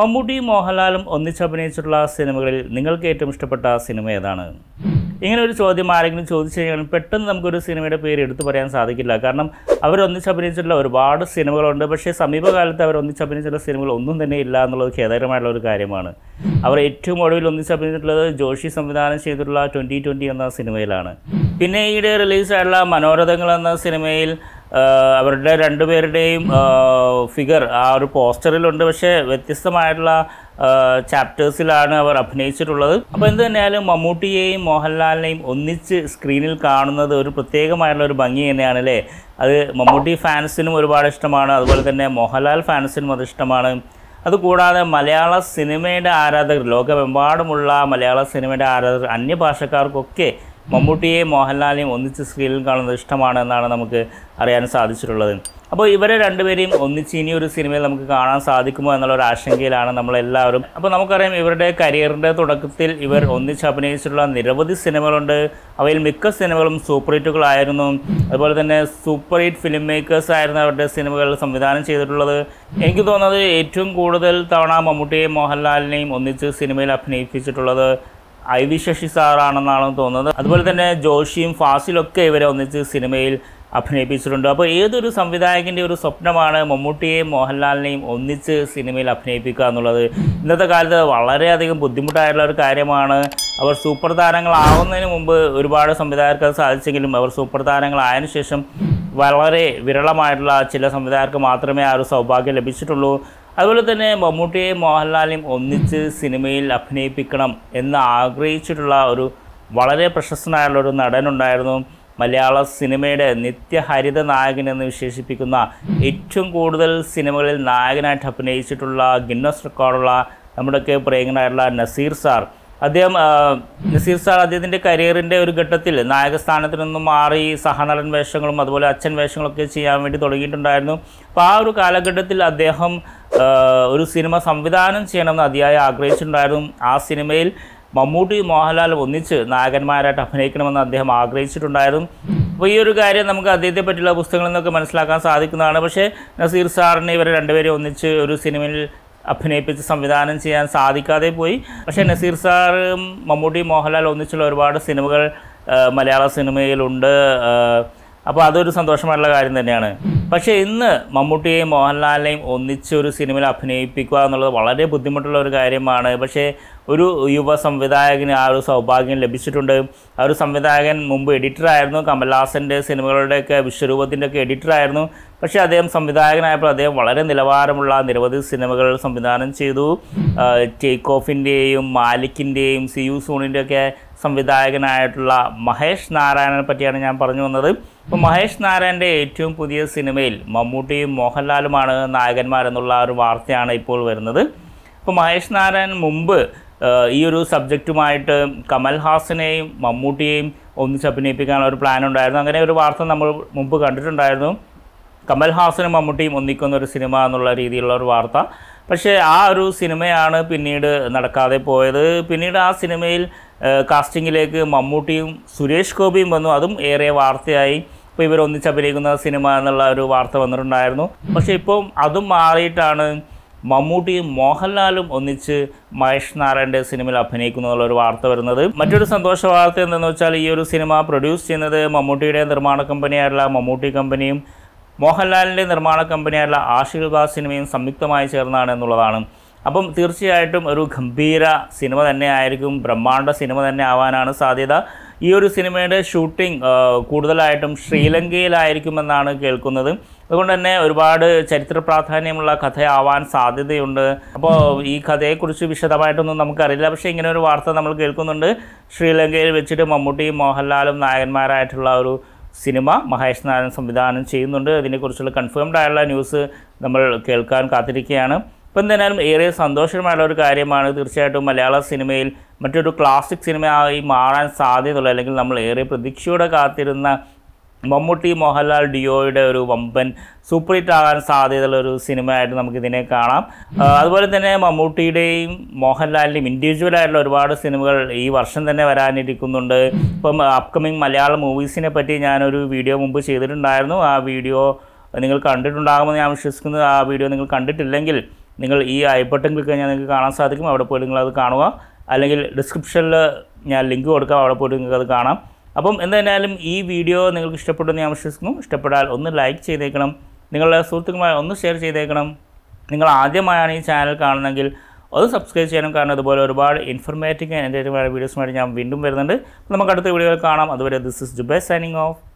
മമ്മൂട്ടിയും മോഹൻലാലും ഒന്നിച്ചഭിനയിച്ചിട്ടുള്ള സിനിമകളിൽ നിങ്ങൾക്ക് ഏറ്റവും ഇഷ്ടപ്പെട്ട സിനിമ ഏതാണ് ഇങ്ങനെ ഒരു ചോദ്യം ആരെങ്കിലും ചോദിച്ചു കഴിഞ്ഞാൽ പെട്ടെന്ന് നമുക്കൊരു സിനിമയുടെ പേര് എടുത്തു പറയാൻ സാധിക്കില്ല കാരണം അവർ അഭിനയിച്ചിട്ടുള്ള ഒരുപാട് സിനിമകളുണ്ട് പക്ഷേ സമീപകാലത്ത് അവർ ഒന്നിച്ചഭിനയിച്ചിട്ടുള്ള സിനിമകൾ ഒന്നും തന്നെ ഇല്ല എന്നുള്ളത് ഖേദകരമായിട്ടുള്ള ഒരു കാര്യമാണ് അവർ ഏറ്റവും ഒടുവിൽ ഒന്നിച്ചഭിനയിച്ചിട്ടുള്ളത് ജോഷി സംവിധാനം ചെയ്തിട്ടുള്ള ട്വൻറ്റി ട്വൻറ്റി എന്ന സിനിമയിലാണ് പിന്നെ ഈയിടെ റിലീസായിട്ടുള്ള മനോരഥങ്ങൾ എന്ന സിനിമയിൽ അവരുടെ രണ്ടുപേരുടെയും ഫിഗർ ആ ഒരു പോസ്റ്ററിലുണ്ട് പക്ഷേ വ്യത്യസ്തമായിട്ടുള്ള ചാപ്റ്റേഴ്സിലാണ് അവർ അഭിനയിച്ചിട്ടുള്ളത് അപ്പോൾ എന്ത് തന്നെയായാലും മമ്മൂട്ടിയെയും മോഹൻലാലിനെയും ഒന്നിച്ച് സ്ക്രീനിൽ കാണുന്നത് ഒരു പ്രത്യേകമായിട്ടുള്ള ഒരു ഭംഗി തന്നെയാണ് അല്ലേ അത് മമ്മൂട്ടി ഫാൻസിനും ഒരുപാട് ഇഷ്ടമാണ് അതുപോലെ തന്നെ മോഹൻലാൽ ഫാൻസിനും അത് ഇഷ്ടമാണ് അതുകൂടാതെ മലയാള സിനിമയുടെ ആരാധകർ ലോകമെമ്പാടുമുള്ള മലയാള സിനിമയുടെ ആരാധകർ അന്യഭാഷക്കാർക്കൊക്കെ മമ്മൂട്ടിയെയും മോഹൻലാലിനെയും ഒന്നിച്ച് സ്ക്രീനിൽ കാണുന്നത് ഇഷ്ടമാണ് എന്നാണ് നമുക്ക് അറിയാൻ സാധിച്ചിട്ടുള്ളത് അപ്പോൾ ഇവരെ രണ്ടുപേരെയും ഒന്നിച്ച് ഇനി ഒരു സിനിമയിൽ നമുക്ക് കാണാൻ സാധിക്കുമോ എന്നുള്ള ഒരു ആശങ്കയിലാണ് നമ്മളെല്ലാവരും അപ്പോൾ നമുക്കറിയാം ഇവരുടെ കരിയറിൻ്റെ തുടക്കത്തിൽ ഇവർ ഒന്നിച്ച് അഭിനയിച്ചിട്ടുള്ള നിരവധി സിനിമകളുണ്ട് അവയിൽ മിക്ക സിനിമകളും സൂപ്പർ ഹിറ്റുകളായിരുന്നു അതുപോലെ തന്നെ സൂപ്പർ ഹിറ്റ് ഫിലിം മേക്കേഴ്സ് ആയിരുന്നു അവരുടെ സിനിമകൾ സംവിധാനം ചെയ്തിട്ടുള്ളത് എനിക്ക് തോന്നുന്നത് ഏറ്റവും കൂടുതൽ തവണ മമ്മൂട്ടിയെയും മോഹൻലാലിനെയും ഒന്നിച്ച് സിനിമയിൽ അഭിനയിപ്പിച്ചിട്ടുള്ളത് ഐ വി ശശി സാറാണെന്നാണ് തോന്നുന്നത് അതുപോലെ തന്നെ ജോഷിയും ഫാസിലൊക്കെ ഇവരെ ഒന്നിച്ച് സിനിമയിൽ അഭിനയിപ്പിച്ചിട്ടുണ്ട് അപ്പോൾ ഏതൊരു സംവിധായകൻ്റെ ഒരു സ്വപ്നമാണ് മമ്മൂട്ടിയെയും മോഹൻലാലിനെയും ഒന്നിച്ച് സിനിമയിൽ അഭിനയിപ്പിക്കുക എന്നുള്ളത് ഇന്നത്തെ കാലത്ത് വളരെയധികം ബുദ്ധിമുട്ടായിട്ടുള്ള ഒരു കാര്യമാണ് അവർ സൂപ്പർ താരങ്ങളാവുന്നതിന് മുമ്പ് ഒരുപാട് സംവിധായകർക്ക് സാധിച്ചെങ്കിലും അവർ സൂപ്പർ താരങ്ങളായതിനു ശേഷം വളരെ വിരളമായിട്ടുള്ള ചില സംവിധായകർക്ക് മാത്രമേ ആ ഒരു സൗഭാഗ്യം ലഭിച്ചിട്ടുള്ളൂ അതുപോലെ തന്നെ മമ്മൂട്ടിയെയും മോഹൻലാലിനെയും ഒന്നിച്ച് സിനിമയിൽ അഭിനയിപ്പിക്കണം എന്ന് ആഗ്രഹിച്ചിട്ടുള്ള ഒരു വളരെ പ്രശസ്തനായുള്ള ഒരു നടനുണ്ടായിരുന്നു മലയാള സിനിമയുടെ നിത്യഹരിത നായകൻ എന്ന് വിശേഷിപ്പിക്കുന്ന ഏറ്റവും കൂടുതൽ സിനിമകളിൽ നായകനായിട്ട് അഭിനയിച്ചിട്ടുള്ള ഗിന്നസ് റെക്കോർഡുള്ള നമ്മുടെയൊക്കെ പ്രിയങ്കനായിട്ടുള്ള നസീർ സാർ അദ്ദേഹം നസീർ സാർ അദ്ദേഹത്തിൻ്റെ കരിയറിൻ്റെ ഒരു ഘട്ടത്തിൽ നായകസ്ഥാനത്ത് നിന്നും മാറി സഹനടൻ വേഷങ്ങളും അതുപോലെ അച്ഛൻ വേഷങ്ങളൊക്കെ ചെയ്യാൻ വേണ്ടി തുടങ്ങിയിട്ടുണ്ടായിരുന്നു അപ്പോൾ ആ ഒരു കാലഘട്ടത്തിൽ അദ്ദേഹം ഒരു സിനിമ സംവിധാനം ചെയ്യണമെന്ന് അതിയായി ആഗ്രഹിച്ചിട്ടുണ്ടായിരുന്നു ആ സിനിമയിൽ മമ്മൂട്ടി മോഹൻലാൽ ഒന്നിച്ച് നായകന്മാരായിട്ട് അഭിനയിക്കണമെന്ന് അദ്ദേഹം ആഗ്രഹിച്ചിട്ടുണ്ടായിരുന്നു അപ്പോൾ ഈ ഒരു കാര്യം നമുക്ക് അദ്ദേഹത്തെ പറ്റിയുള്ള പുസ്തകങ്ങളിൽ നിന്നൊക്കെ മനസ്സിലാക്കാൻ സാധിക്കുന്നതാണ് പക്ഷേ നസീർ സാറിനെ ഇവരെ രണ്ടുപേരെ ഒന്നിച്ച് ഒരു സിനിമയിൽ അഭിനയിപ്പിച്ച് സംവിധാനം ചെയ്യാൻ സാധിക്കാതെ പോയി പക്ഷേ നസീർ സാറും മമ്മൂട്ടി മോഹൻലാൽ ഒന്നിച്ചുള്ള ഒരുപാട് സിനിമകൾ മലയാള സിനിമയിലുണ്ട് അപ്പോൾ അതൊരു സന്തോഷമായിട്ടുള്ള കാര്യം തന്നെയാണ് പക്ഷേ ഇന്ന് മമ്മൂട്ടിയെയും മോഹൻലാലിനെയും ഒന്നിച്ചൊരു സിനിമയിൽ അഭിനയിപ്പിക്കുക എന്നുള്ളത് വളരെ ബുദ്ധിമുട്ടുള്ള ഒരു കാര്യമാണ് പക്ഷേ ഒരു യുവ സംവിധായകന് ആ ഒരു സൗഭാഗ്യം ലഭിച്ചിട്ടുണ്ട് ആ ഒരു സംവിധായകൻ മുമ്പ് എഡിറ്ററായിരുന്നു കമൽഹാസൻ്റെ സിനിമകളുടെയൊക്കെ വിശ്വരൂപത്തിൻ്റെയൊക്കെ എഡിറ്ററായിരുന്നു പക്ഷേ അദ്ദേഹം സംവിധായകനായപ്പോൾ അദ്ദേഹം വളരെ നിലവാരമുള്ള നിരവധി സിനിമകൾ സംവിധാനം ചെയ്തു ടേക്ക് ഓഫിൻ്റെയും മാലിക്കിൻ്റെയും സി യു സൂണിൻ്റെയൊക്കെ സംവിധായകനായിട്ടുള്ള മഹേഷ് നാരായണനെ പറ്റിയാണ് ഞാൻ പറഞ്ഞു വന്നത് അപ്പോൾ മഹേഷ് നാരായണൻ്റെ ഏറ്റവും പുതിയ സിനിമയിൽ മമ്മൂട്ടിയും മോഹൻലാലുമാണ് നായകന്മാരെന്നുള്ള ഒരു വാർത്തയാണ് ഇപ്പോൾ വരുന്നത് അപ്പോൾ മഹേഷ് നാരായണൻ മുമ്പ് ഈ ഒരു സബ്ജക്റ്റുമായിട്ട് കമൽഹാസിനെയും മമ്മൂട്ടിയെയും ഒന്നിച്ച് അഭിനയിപ്പിക്കാനുള്ള ഒരു പ്ലാൻ ഉണ്ടായിരുന്നു അങ്ങനെ ഒരു വാർത്ത നമ്മൾ മുമ്പ് കണ്ടിട്ടുണ്ടായിരുന്നു കമൽഹാസനും മമ്മൂട്ടിയും ഒന്നിക്കുന്ന ഒരു സിനിമ എന്നുള്ള രീതിയിലുള്ള ഒരു വാർത്ത പക്ഷേ ആ ഒരു സിനിമയാണ് പിന്നീട് നടക്കാതെ പോയത് പിന്നീട് ആ സിനിമയിൽ കാസ്റ്റിങ്ങിലേക്ക് മമ്മൂട്ടിയും സുരേഷ് ഗോപിയും വന്നു അതും ഏറെ വാർത്തയായി ഇപ്പോൾ ഇവർ അഭിനയിക്കുന്ന സിനിമ എന്നുള്ള ഒരു വാർത്ത വന്നിട്ടുണ്ടായിരുന്നു പക്ഷേ ഇപ്പം അതും മാറിയിട്ടാണ് മമ്മൂട്ടിയും മോഹൻലാലും ഒന്നിച്ച് മഹേഷ് നാരായണൻ്റെ സിനിമയിൽ അഭിനയിക്കുന്നു ഒരു വാർത്ത വരുന്നത് മറ്റൊരു സന്തോഷ വാർത്ത എന്താണെന്ന് വെച്ചാൽ ഈ ഒരു സിനിമ പ്രൊഡ്യൂസ് ചെയ്യുന്നത് മമ്മൂട്ടിയുടെ നിർമ്മാണ കമ്പനിയായിട്ടുള്ള മമ്മൂട്ടി കമ്പനിയും മോഹൻലാലിൻ്റെ നിർമ്മാണ കമ്പനിയായിട്ടുള്ള ആശീർവാദ സിനിമയും സംയുക്തമായി ചേർന്നാണ് എന്നുള്ളതാണ് അപ്പം തീർച്ചയായിട്ടും ഒരു ഗംഭീര സിനിമ തന്നെ ആയിരിക്കും ബ്രഹ്മാണ്ഡ സിനിമ തന്നെ ആവാനാണ് സാധ്യത ഈ ഒരു സിനിമയുടെ ഷൂട്ടിംഗ് കൂടുതലായിട്ടും ശ്രീലങ്കയിലായിരിക്കുമെന്നാണ് കേൾക്കുന്നത് അതുകൊണ്ട് തന്നെ ഒരുപാട് ചരിത്ര പ്രാധാന്യമുള്ള കഥയാവാൻ സാധ്യതയുണ്ട് അപ്പോൾ ഈ കഥയെക്കുറിച്ച് വിശദമായിട്ടൊന്നും നമുക്കറിയില്ല പക്ഷേ ഇങ്ങനെ ഒരു വാർത്ത നമ്മൾ കേൾക്കുന്നുണ്ട് ശ്രീലങ്കയിൽ വെച്ചിട്ട് മമ്മൂട്ടിയും മോഹൻലാലും നായകന്മാരായിട്ടുള്ള ഒരു സിനിമ മഹേഷ് നാരായൺ സംവിധാനം ചെയ്യുന്നുണ്ട് അതിനെക്കുറിച്ചുള്ള കൺഫേംഡ് ആയുള്ള ന്യൂസ് നമ്മൾ കേൾക്കാൻ കാത്തിരിക്കുകയാണ് ഇപ്പം എന്തായാലും ഏറെ സന്തോഷമായുള്ള ഒരു കാര്യമാണ് തീർച്ചയായിട്ടും മലയാള സിനിമയിൽ മറ്റൊരു ക്ലാസിക് സിനിമയായി മാറാൻ സാധ്യതയുള്ള അല്ലെങ്കിൽ നമ്മൾ ഏറെ പ്രതീക്ഷയോടെ കാത്തിരുന്ന മമ്മൂട്ടി മോഹൻലാൽ ഡിയോയുടെ ഒരു വമ്പൻ സൂപ്പർ ഹിറ്റ് ആകാൻ സാധ്യതയുള്ള ഒരു സിനിമയായിട്ട് നമുക്കിതിനെ കാണാം അതുപോലെ തന്നെ മമ്മൂട്ടിയുടെയും മോഹൻലാലിൻ്റെയും ആയിട്ടുള്ള ഒരുപാട് സിനിമകൾ ഈ വർഷം തന്നെ വരാനിരിക്കുന്നുണ്ട് ഇപ്പം അപ്കമിങ് മലയാള മൂവീസിനെ പറ്റി ഞാനൊരു വീഡിയോ മുമ്പ് ചെയ്തിട്ടുണ്ടായിരുന്നു ആ വീഡിയോ നിങ്ങൾ കണ്ടിട്ടുണ്ടാകുമെന്ന് ഞാൻ വിശ്വസിക്കുന്നത് ആ വീഡിയോ നിങ്ങൾ കണ്ടിട്ടില്ലെങ്കിൽ നിങ്ങൾ ഈ ഐ ബട്ടൺ ക്ലിക്ക് കഴിഞ്ഞാൽ നിങ്ങൾക്ക് കാണാൻ സാധിക്കും അവിടെ പോയി നിങ്ങളത് കാണുക അല്ലെങ്കിൽ ഡിസ്ക്രിപ്ഷനിൽ ഞാൻ ലിങ്ക് കൊടുക്കാം അവിടെ പോയിട്ട് നിങ്ങൾക്കത് കാണാം അപ്പം എന്തായാലും ഈ വീഡിയോ നിങ്ങൾക്ക് ഇഷ്ടപ്പെടുമെന്ന് ഞാൻ വിശ്വസിക്കുന്നു ഇഷ്ടപ്പെടാൽ ഒന്ന് ലൈക്ക് ചെയ്തേക്കണം നിങ്ങളുടെ സുഹൃത്തുക്കളുമായി ഒന്ന് ഷെയർ ചെയ്തേക്കണം നിങ്ങൾ ആദ്യമായാണ് ഈ ചാനൽ കാണുന്നതെങ്കിൽ ഒന്ന് സബ്സ്ക്രൈബ് ചെയ്യണം കാരണം അതുപോലെ ഒരുപാട് ഇൻഫർമേറ്റീവ് ആൻഡ് വീഡിയോസുമായിട്ട് ഞാൻ വീണ്ടും വരുന്നുണ്ട് നമുക്ക് അടുത്ത വീഡിയോയിൽ കാണാം അതുവരെ this is Jubai signing of